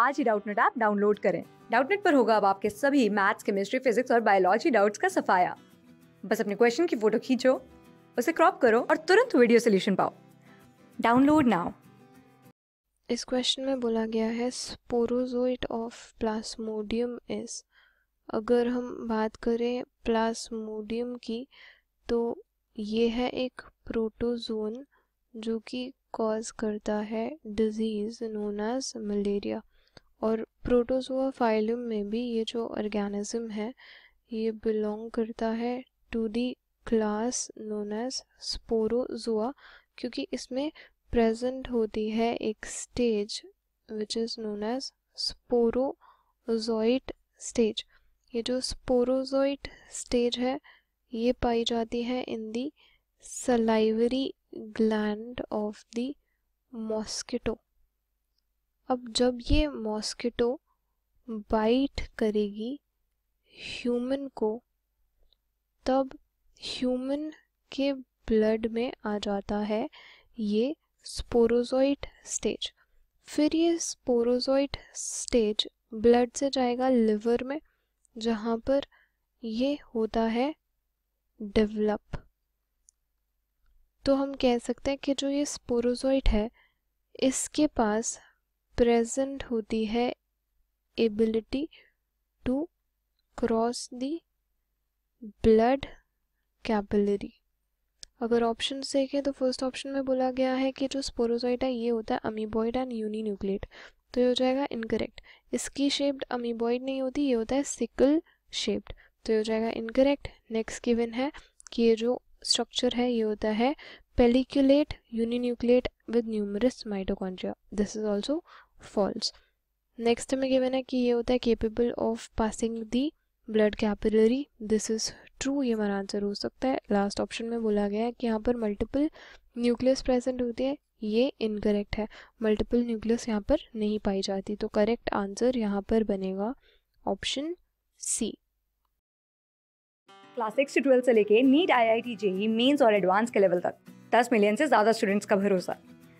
आज ही Doubtnut app download करें डाउटनेट पर होगा अब आपके सभी मैथ्स केमिस्ट्री फिजिक्स और बायोलॉजी डाउट्स का सफाया बस अपने क्वेश्चन की फोटो खींचो उसे क्रॉप करो और तुरंत वीडियो सोल्यूशन पाओ डाउनलोड नाउ इस क्वेश्चन में बोला गया है स्पोरोजोइट ऑफ प्लास्मोडियम इज अगर हम बात करें प्लास्मोडियम की तो ये है एक प्रोटोजोन जो कि कॉज करता है डिजीज़ नोन एज मलेरिया और प्रोटोजोआ फाइलम में भी ये जो ऑर्गेनिज्म है ये बिलोंग करता है to the class known as sporozoa क्योंकि इसमें प्रेजेंट होती है एक stage which is known as sporozoite stage ये जो स्पोरोजोइट स्टेज है ये पाई जाती है in the salivary gland of the mosquito अब जब ये मॉस्किटो बाइट करेगी ह्यूमन को तब ह्यूमन के ब्लड में आ जाता है ये स्पोरोजोइट स्टेज फिर ये स्पोरोजोइट स्टेज ब्लड से जाएगा लिवर में जहाँ पर ये होता है डेवलप तो हम कह सकते हैं कि जो ये स्पोरोजोइट है इसके पास प्रेजेंट होती है ability to cross the blood capillary अगर ऑप्शन देखें तो फर्स्ट ऑप्शन में बोला गया है कि जो स्पोरोसाइट है ये होता है अमीबॉइड एंड यूनिन्यूक्लेट तो ये हो जाएगा इनकरेक्ट इसकी शेप्ड अमीबॉइड नहीं होती ये होता है सिकल शेप्ड तो ये हो जाएगा इनकरेक्ट नेक्स्ट गिवन है कि ये जो स्ट्रक्चर है ये होता है pelliculate uninucleate with numerous mitochondria this is also false next में गिवन है कि ये होता है capable of passing the blood capillary this is true ये हमारा आंसर हो सकता है लास्ट ऑप्शन में बोला गया है कि यहाँ पर मल्टीपल न्यूक्लियस प्रेजेंट होती है ये इनकरेक्ट है मल्टीपल न्यूक्लियस यहाँ पर नहीं पाई जाती तो करेक्ट आंसर यहाँ पर बनेगा ऑप्शन सी क्लास सिक्स से ट्वेल्थ से लेके NEET I I T JEE mains और एडवांस के लेवल तक दस मिलियन से ज़्यादा स्टूडेंट्स का भरोसा